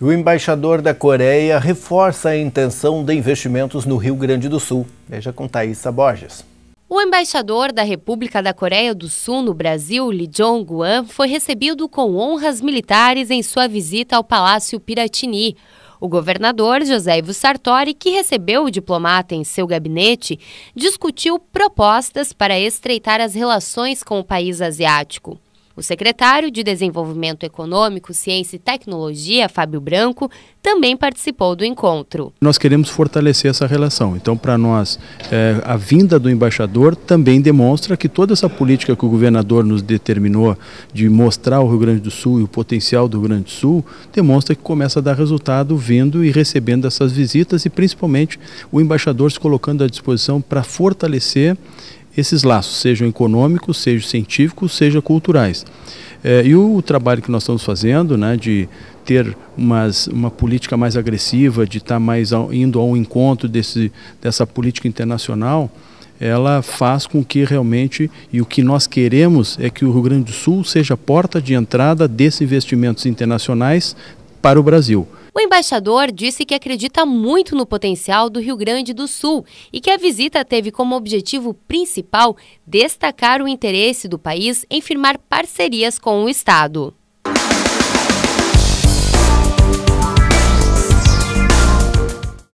O embaixador da Coreia reforça a intenção de investimentos no Rio Grande do Sul. Veja com Thaisa Borges. O embaixador da República da Coreia do Sul no Brasil, Lee Jong-un, foi recebido com honras militares em sua visita ao Palácio Piratini. O governador José Ivo Sartori, que recebeu o diplomata em seu gabinete, discutiu propostas para estreitar as relações com o país asiático. O secretário de Desenvolvimento Econômico, Ciência e Tecnologia, Fábio Branco, também participou do encontro. Nós queremos fortalecer essa relação. Então, para nós, é, a vinda do embaixador também demonstra que toda essa política que o governador nos determinou de mostrar o Rio Grande do Sul e o potencial do Rio Grande do Sul, demonstra que começa a dar resultado vindo e recebendo essas visitas e, principalmente, o embaixador se colocando à disposição para fortalecer esses laços, sejam econômicos, sejam científicos, sejam culturais. É, e o trabalho que nós estamos fazendo, né, de ter umas, uma política mais agressiva, de estar tá mais ao, indo ao encontro desse, dessa política internacional, ela faz com que realmente, e o que nós queremos é que o Rio Grande do Sul seja porta de entrada desses investimentos internacionais para o Brasil. O embaixador disse que acredita muito no potencial do Rio Grande do Sul e que a visita teve como objetivo principal destacar o interesse do país em firmar parcerias com o Estado.